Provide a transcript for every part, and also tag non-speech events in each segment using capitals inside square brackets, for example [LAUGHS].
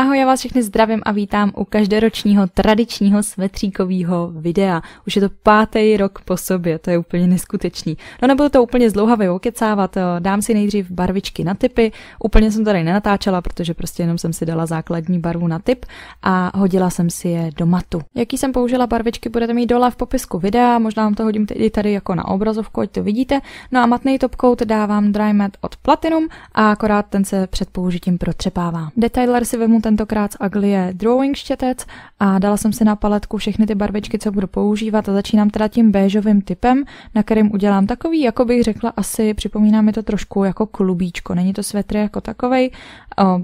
Ahoj, já vás všechny zdravím a vítám u každoročního tradičního svetříkového videa. Už je to pátý rok po sobě, to je úplně neskutečný. No nebudu to úplně zdlouhavě okecávat, eh, dám si nejdřív barvičky na typy, úplně jsem tady nenatáčela, protože prostě jenom jsem si dala základní barvu na typ a hodila jsem si je do matu. Jaký jsem použila barvičky, budete mít dole v popisku videa, možná vám to hodím i tady jako na obrazovku, ať to vidíte. No a matný top coat dávám Dry Matte od Platinum a akorát ten se před použitím protřepává. Detailer si vemu ten tentokrát z Aglie Drawing štětec a dala jsem si na paletku všechny ty barvičky, co budu používat a začínám teda tím béžovým typem, na kterým udělám takový, jako bych řekla asi, připomíná mi to trošku jako klubíčko, není to svetr jako takovej,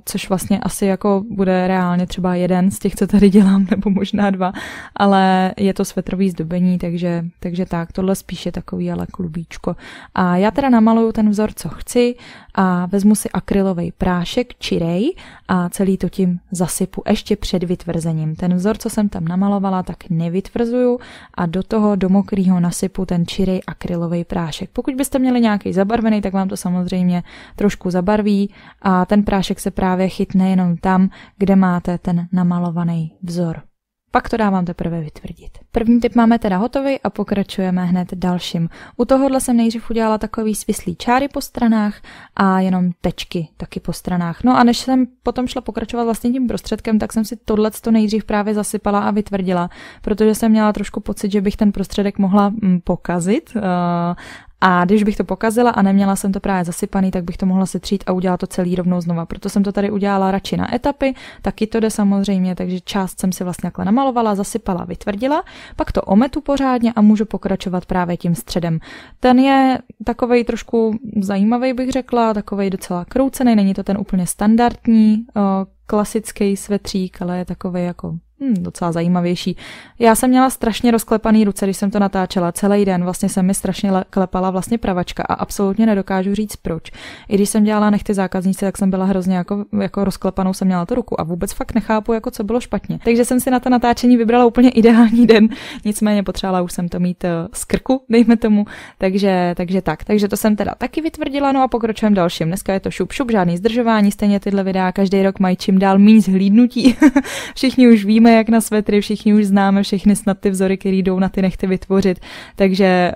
což vlastně asi jako bude reálně třeba jeden z těch, co tady dělám, [LAUGHS] nebo možná dva, ale je to svetrový zdobení, takže, takže tak, tohle spíš je takový ale klubíčko. A já teda namaluju ten vzor, co chci a vezmu si akrylový prášek, čirej a celý to tím zasypu ještě před vytvrzením. Ten vzor, co jsem tam namalovala, tak nevytvrzuju a do toho do mokrýho nasypu ten čirý akrylový prášek. Pokud byste měli nějaký zabarvený, tak vám to samozřejmě trošku zabarví a ten prášek se právě chytne jenom tam, kde máte ten namalovaný vzor. Pak to dávám teprve vytvrdit. První typ máme teda hotový a pokračujeme hned dalším. U tohohle jsem nejdřív udělala takový svislý čáry po stranách a jenom tečky taky po stranách. No a než jsem potom šla pokračovat vlastně tím prostředkem, tak jsem si tohle to nejdřív právě zasypala a vytvrdila, protože jsem měla trošku pocit, že bych ten prostředek mohla mm, pokazit eh, a když bych to pokazila a neměla jsem to právě zasypaný, tak bych to mohla setřít a udělat to celý rovnou znova. Proto jsem to tady udělala radši na etapy, taky to jde samozřejmě, takže část jsem si vlastně takhle namalovala, zasypala, vytvrdila, pak to ometu pořádně a můžu pokračovat právě tím středem. Ten je takovej trošku zajímavý, bych řekla, takovej docela kroucený, není to ten úplně standardní, eh, klasický svetřík, ale je takový jako Hmm, docela zajímavější. Já jsem měla strašně rozklepaný ruce, když jsem to natáčela. Celý den vlastně se mi strašně klepala vlastně pravačka a absolutně nedokážu říct proč. I když jsem dělala nechty zákaznice, tak jsem byla hrozně jako, jako rozklepanou, jsem měla tu ruku a vůbec fakt nechápu, jako co bylo špatně. Takže jsem si na to natáčení vybrala úplně ideální den, nicméně potřebovala už jsem to mít eh, z krku, dejme tomu. Takže, takže tak. Takže to jsem teda taky vytvrdila, no a pokročujeme dalším. Dneska je to šup, šup, žádný zdržování, stejně tyhle videa každý rok mají čím dál méně zhlídnutí. [LAUGHS] Všichni už víme, víme jak na svetry, všichni už známe všechny snad ty vzory, které jdou na ty nechty vytvořit, takže eh,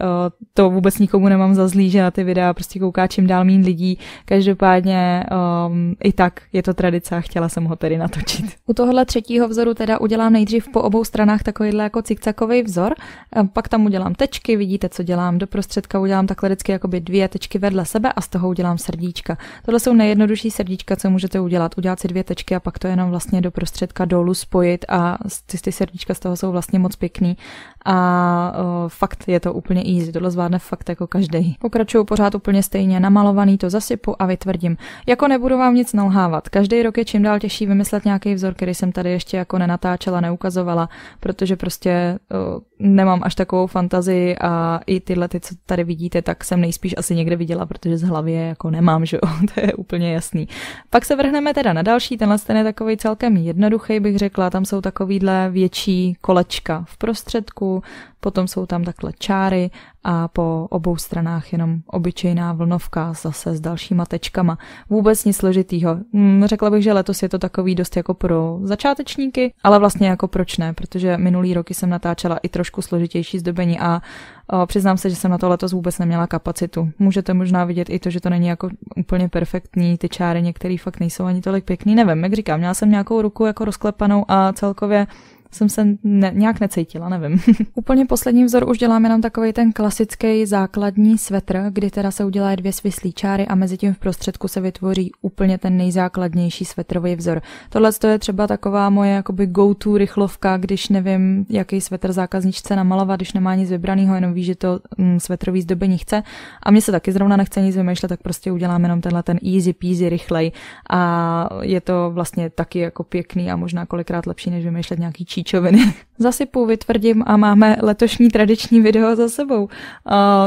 to vůbec nikomu nemám za zlý, že na ty videa prostě kouká čím dál mín lidí. Každopádně um, i tak je to tradice a chtěla jsem ho tedy natočit. U tohohle třetího vzoru teda udělám nejdřív po obou stranách takovýhle jako cikcakový vzor, ehm, pak tam udělám tečky, vidíte, co dělám. Do prostředka udělám takhle vždycky jakoby dvě tečky vedle sebe a z toho udělám srdíčka. Tohle jsou nejjednodušší srdíčka, co můžete udělat. Udělat si dvě tečky a pak to jenom vlastně do prostředka dolů spojit a a ty, ty srdíčka z toho jsou vlastně moc pěkný a uh, fakt je to úplně easy, tohle zvládne fakt jako každý. Pokračuju pořád úplně stejně, namalovaný to zasypu a vytvrdím. Jako nebudu vám nic nalhávat, každý rok je čím dál těžší vymyslet nějaký vzor, který jsem tady ještě jako nenatáčela, neukazovala, protože prostě uh, nemám až takovou fantazii a i tyhle ty, co tady vidíte, tak jsem nejspíš asi někde viděla, protože z hlavy jako nemám, že jo, [LAUGHS] to je úplně jasný. Pak se vrhneme teda na další, tenhle ten je takový celkem jednoduchý, bych řekla, tam jsou takovýhle větší kolečka v prostředku, potom jsou tam takhle čáry a po obou stranách jenom obyčejná vlnovka zase s dalšíma tečkama. Vůbec nic složitýho. Mm, řekla bych, že letos je to takový dost jako pro začátečníky, ale vlastně jako proč ne, protože minulý roky jsem natáčela i trošku složitější zdobení a o, přiznám se, že jsem na to letos vůbec neměla kapacitu. Můžete možná vidět i to, že to není jako úplně perfektní, ty čáry některé fakt nejsou ani tolik pěkný, nevím, jak říkám, měla jsem nějakou ruku jako rozklepanou a celkově jsem se ne, nějak necítila, nevím. [LAUGHS] Úplně poslední vzor už děláme nám takový ten klasický základní svetr, kdy teda se udělá dvě svislí čáry a mezi tím v prostředku se vytvoří úplně ten nejzákladnější svetrový vzor. Tohle je třeba taková moje jakoby go-to rychlovka, když nevím, jaký svetr zákazník namalovat, když nemá nic vybraného, jenom ví, že to mm, svetrový zdobení chce. A mně se taky zrovna nechce nic vymýšlet, tak prostě udělám jenom tenhle ten easy peasy rychlej a je to vlastně taky jako pěkný a možná kolikrát lepší, než vymýšlet nějaký čí příčoviny. [LAUGHS] Zasypu, vytvrdím a máme letošní tradiční video za sebou.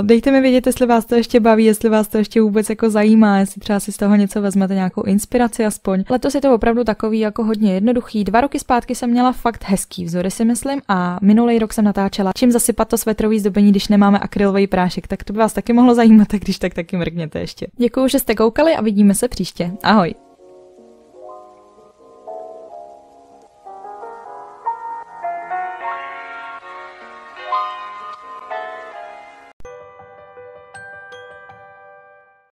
Dejte mi vědět, jestli vás to ještě baví, jestli vás to ještě vůbec jako zajímá, jestli třeba si z toho něco vezmete, nějakou inspiraci aspoň. Letos je to opravdu takový jako hodně jednoduchý. Dva roky zpátky jsem měla fakt hezký vzory, si myslím, a minulý rok jsem natáčela, čím zasypat to svetrový zdobení, když nemáme akrylový prášek, tak to by vás taky mohlo zajímat, [LAUGHS] když tak taky mrkněte ještě. Děkuji, že jste koukali a vidíme se příště. Ahoj!